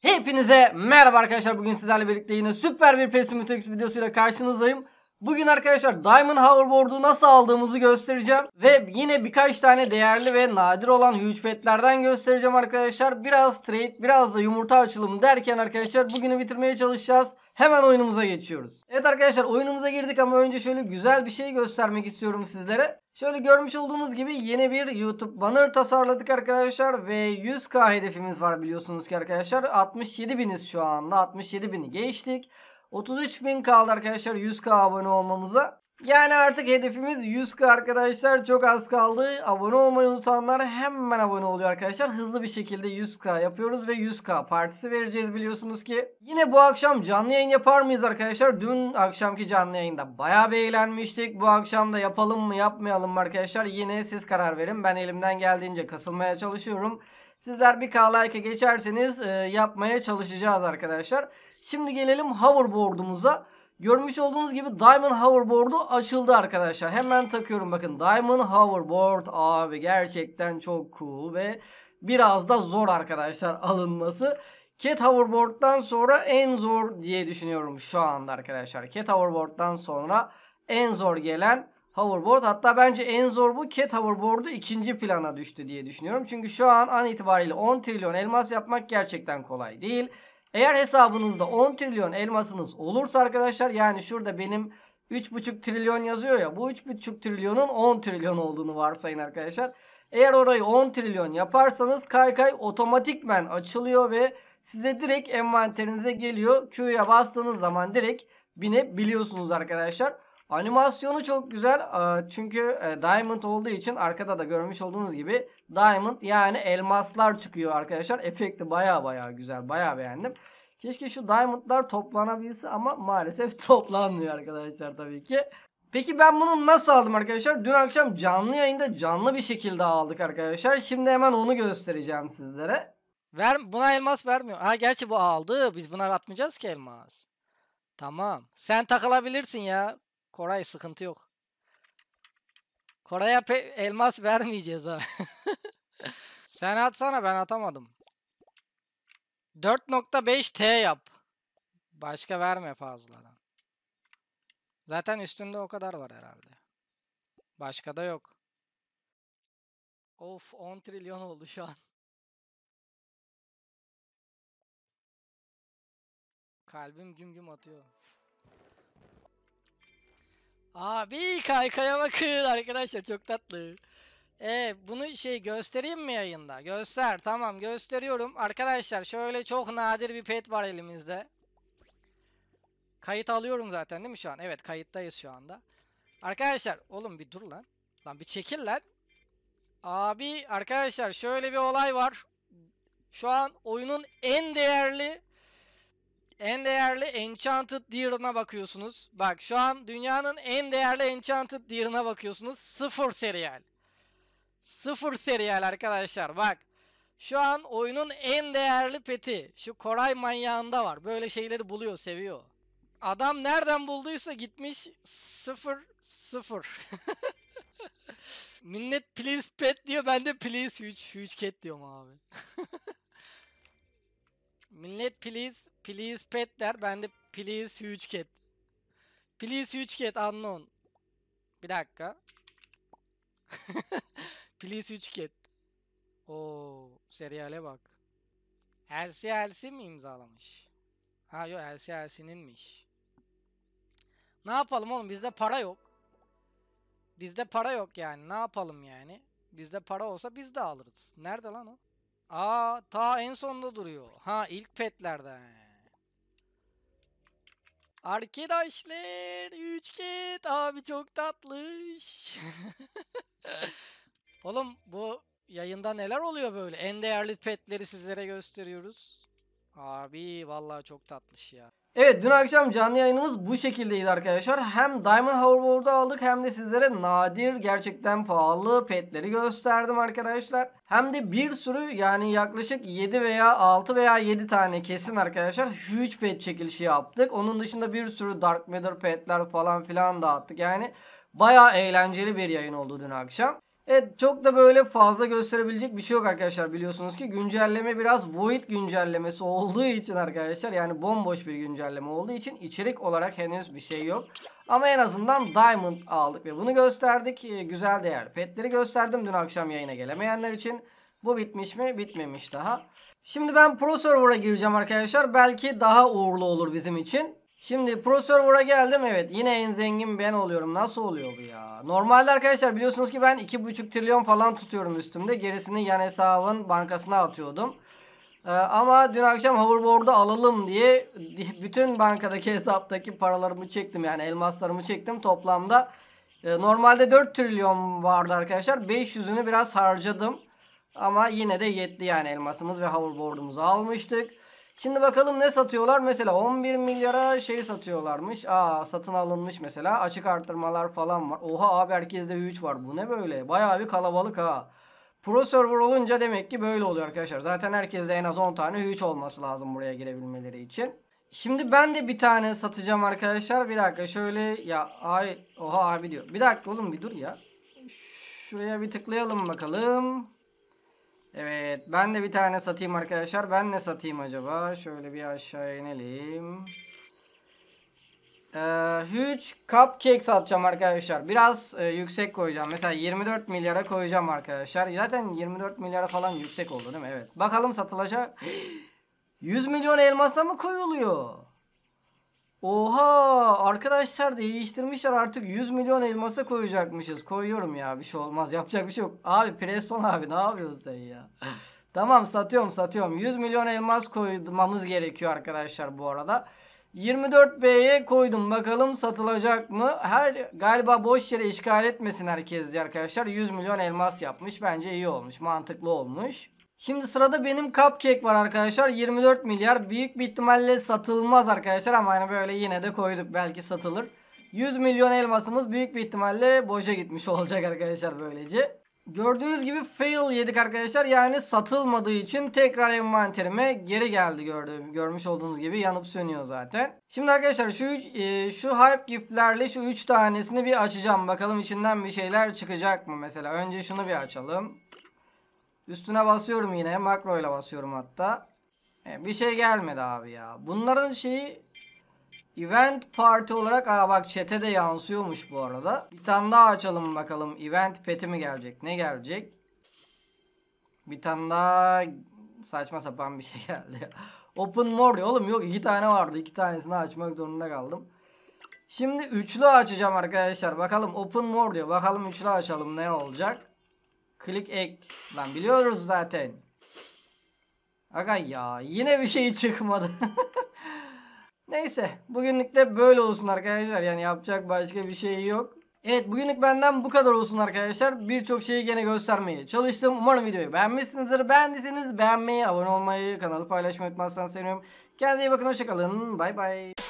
Hepinize merhaba arkadaşlar. Bugün sizlerle birlikte yine süper bir PlayStation videosuyla karşınızdayım. Bugün arkadaşlar Diamond Hoverboard'u nasıl aldığımızı göstereceğim. Ve yine birkaç tane değerli ve nadir olan huge petlerden göstereceğim arkadaşlar. Biraz trade biraz da yumurta açılımı derken arkadaşlar bugünü bitirmeye çalışacağız. Hemen oyunumuza geçiyoruz. Evet arkadaşlar oyunumuza girdik ama önce şöyle güzel bir şey göstermek istiyorum sizlere. Şöyle görmüş olduğunuz gibi yeni bir YouTube banner tasarladık arkadaşlar ve 100k hedefimiz var biliyorsunuz ki arkadaşlar 67 biniz şu anda 67 bini geçtik. 33 bin kaldı arkadaşlar 100k abone olmamıza. Yani artık hedefimiz 100k arkadaşlar çok az kaldı. Abone olmayı unutanlar hemen abone oluyor arkadaşlar. Hızlı bir şekilde 100k yapıyoruz ve 100k partisi vereceğiz biliyorsunuz ki. Yine bu akşam canlı yayın yapar mıyız arkadaşlar? Dün akşamki canlı yayında bayağı bir eğlenmiştik. Bu akşam da yapalım mı yapmayalım mı arkadaşlar? Yine siz karar verin. Ben elimden geldiğince kasılmaya çalışıyorum. Sizler bir k like'a geçerseniz e, yapmaya çalışacağız arkadaşlar. Arkadaşlar. Şimdi gelelim hoverboard'umuza. Görmüş olduğunuz gibi Diamond Hoverboard'u açıldı arkadaşlar. Hemen takıyorum bakın. Diamond Hoverboard abi gerçekten çok cool ve biraz da zor arkadaşlar alınması. Cat Hoverboard'dan sonra en zor diye düşünüyorum şu anda arkadaşlar. Cat Hoverboard'dan sonra en zor gelen hoverboard. Hatta bence en zor bu Cat Hoverboard'u ikinci plana düştü diye düşünüyorum. Çünkü şu an an itibariyle 10 trilyon elmas yapmak gerçekten kolay değil. Eğer hesabınızda 10 trilyon elmasınız olursa arkadaşlar yani şurada benim 3,5 trilyon yazıyor ya bu 3,5 trilyonun 10 trilyon olduğunu varsayın arkadaşlar. Eğer orayı 10 trilyon yaparsanız kaykay otomatikmen açılıyor ve size direkt envanterinize geliyor. Q'ya bastığınız zaman direkt binebiliyorsunuz arkadaşlar. Animasyonu çok güzel ee, çünkü e, diamond olduğu için arkada da görmüş olduğunuz gibi diamond yani elmaslar çıkıyor arkadaşlar. Efekti baya baya güzel baya beğendim. Keşke şu diamondlar toplanabilse ama maalesef toplanmıyor arkadaşlar tabii ki. Peki ben bunu nasıl aldım arkadaşlar? Dün akşam canlı yayında canlı bir şekilde aldık arkadaşlar. Şimdi hemen onu göstereceğim sizlere. Ver, buna elmas vermiyor. Ha gerçi bu aldı. Biz buna atmayacağız ki elmas. Tamam. Sen takılabilirsin ya. Koray sıkıntı yok. Koray'a elmas vermeyeceğiz ha. Sen atsana ben atamadım. 4.5 T yap. Başka verme fazladan. Zaten üstünde o kadar var herhalde. Başka da yok. Of 10 trilyon oldu şu an. Kalbim güm güm atıyor. Abi kaykaya bakın arkadaşlar çok tatlı. E bunu şey göstereyim mi yayında? Göster tamam gösteriyorum. Arkadaşlar şöyle çok nadir bir pet var elimizde. Kayıt alıyorum zaten değil mi şu an? Evet kayıttayız şu anda. Arkadaşlar oğlum bir dur lan. Lan bir çekil lan. Abi arkadaşlar şöyle bir olay var. Şu an oyunun en değerli en değerli Enchanted Deer'ına bakıyorsunuz. Bak şu an dünyanın en değerli Enchanted Deer'ına bakıyorsunuz. Sıfır serial. Sıfır serial arkadaşlar bak. Şu an oyunun en değerli peti. Şu Koray manyağında var. Böyle şeyleri buluyor, seviyor. Adam nereden bulduysa gitmiş sıfır sıfır. Minnet please pet diyor. Ben de please huge, huge cat diyorum abi. Millet please, please pet der. Ben de please huge cat. Please huge cat unknown. Bir dakika. please huge cat. Oo, seriale bak. Elsie Elsie mi imzalamış? Ha yok Elsie Elsie'ninmiş. Ne yapalım oğlum bizde para yok. Bizde para yok yani ne yapalım yani. Bizde para olsa biz de alırız. Nerede lan o? Aa ta en sonda duruyor. Ha ilk petlerden. Arkadaşlar üç ket abi çok tatlış. Oğlum bu yayında neler oluyor böyle? En değerli petleri sizlere gösteriyoruz. Abi vallahi çok tatlış ya. Evet dün akşam canlı yayınımız bu şekildeydi arkadaşlar. Hem Diamond Hoverboard'u aldık hem de sizlere nadir gerçekten pahalı petleri gösterdim arkadaşlar. Hem de bir sürü yani yaklaşık 7 veya 6 veya 7 tane kesin arkadaşlar huge pet çekilişi yaptık. Onun dışında bir sürü Dark Matter petler falan filan dağıttık yani. Baya eğlenceli bir yayın oldu dün akşam. Evet çok da böyle fazla gösterebilecek bir şey yok arkadaşlar biliyorsunuz ki güncelleme biraz void güncellemesi olduğu için arkadaşlar yani bomboş bir güncelleme olduğu için içerik olarak henüz bir şey yok. Ama en azından diamond aldık ve bunu gösterdik ee, güzel değer petleri gösterdim dün akşam yayına gelemeyenler için bu bitmiş mi bitmemiş daha. Şimdi ben Pro Server'a gireceğim arkadaşlar. Belki daha uğurlu olur bizim için. Şimdi Profesör Vur'a geldim. Evet yine en zengin ben oluyorum. Nasıl oluyor bu ya? Normalde arkadaşlar biliyorsunuz ki ben 2,5 trilyon falan tutuyorum üstümde. Gerisini yan hesabın bankasına atıyordum. Ee, ama dün akşam hoverboard'u alalım diye bütün bankadaki hesaptaki paralarımı çektim. Yani elmaslarımı çektim. Toplamda e, normalde 4 trilyon vardı arkadaşlar. 500'ünü biraz harcadım. Ama yine de yetti yani elmasımız ve hoverboard'umuzu almıştık. Şimdi bakalım ne satıyorlar? Mesela 11 milyara şey satıyorlarmış. Aa satın alınmış mesela. Açık arttırmalar falan var. Oha abi herkeste 3 var. Bu ne böyle? Bayağı bir kalabalık ha. Pro server olunca demek ki böyle oluyor arkadaşlar. Zaten herkeste en az 10 tane 3 olması lazım buraya girebilmeleri için. Şimdi ben de bir tane satacağım arkadaşlar. Bir dakika şöyle ya abi oha abi diyor. Bir dakika oğlum bir dur ya. Şuraya bir tıklayalım bakalım. Evet ben de bir tane satayım arkadaşlar. Ben ne satayım acaba? Şöyle bir aşağı inelim. Ee, huge cupcake satacağım arkadaşlar. Biraz e, yüksek koyacağım. Mesela 24 milyara koyacağım arkadaşlar. Zaten 24 milyara falan yüksek oldu değil mi? Evet. Bakalım satılacak. 100 milyon elmasa mı koyuluyor? Oha arkadaşlar değiştirmişler artık 100 milyon elmasa koyacakmışız. Koyuyorum ya bir şey olmaz. Yapacak bir şey yok. Abi Preston abi ne yapıyorsun sen ya? tamam satıyorum satıyorum. 100 milyon elmas koymamız gerekiyor arkadaşlar bu arada. 24B'ye koydum. Bakalım satılacak mı? Her galiba boş yere işgal etmesin herkes diye arkadaşlar. 100 milyon elmas yapmış. Bence iyi olmuş. Mantıklı olmuş. Şimdi sırada benim cupcake var arkadaşlar. 24 milyar. Büyük bir ihtimalle satılmaz arkadaşlar ama yani böyle yine de koyduk. Belki satılır. 100 milyon elmasımız büyük bir ihtimalle boşa gitmiş olacak arkadaşlar böylece. Gördüğünüz gibi fail yedik arkadaşlar. Yani satılmadığı için tekrar envanterime geri geldi gördüğüm, görmüş olduğunuz gibi yanıp sönüyor zaten. Şimdi arkadaşlar şu e, şu hype giftlerle şu 3 tanesini bir açacağım. Bakalım içinden bir şeyler çıkacak mı mesela. Önce şunu bir açalım. Üstüne basıyorum yine. Makro ile basıyorum hatta. E, bir şey gelmedi abi ya. Bunların şeyi Event parti olarak aa bak chat'e de yansıyormuş bu arada. Bir tane daha açalım bakalım. Event peti mi gelecek? Ne gelecek? Bir tane daha saçma sapan bir şey geldi ya. Open more oğlum yok iki tane vardı. iki tanesini açmak zorunda kaldım. Şimdi üçlü açacağım arkadaşlar. Bakalım open more diyor. Bakalım üçlü açalım ne olacak. Klik ek. Lan biliyoruz zaten. Aga ya yine bir şey çıkmadı. Neyse bugünlük de böyle olsun arkadaşlar. Yani yapacak başka bir şey yok. Evet bugünlük benden bu kadar olsun arkadaşlar. Birçok şeyi gene göstermeye çalıştım. Umarım videoyu beğenmişsinizdir. Beğendiyseniz beğenmeyi, abone olmayı, kanalı paylaşmayı unutmazsanız sevinirim. Kendinize iyi bakın. Hoşçakalın. Bay bay.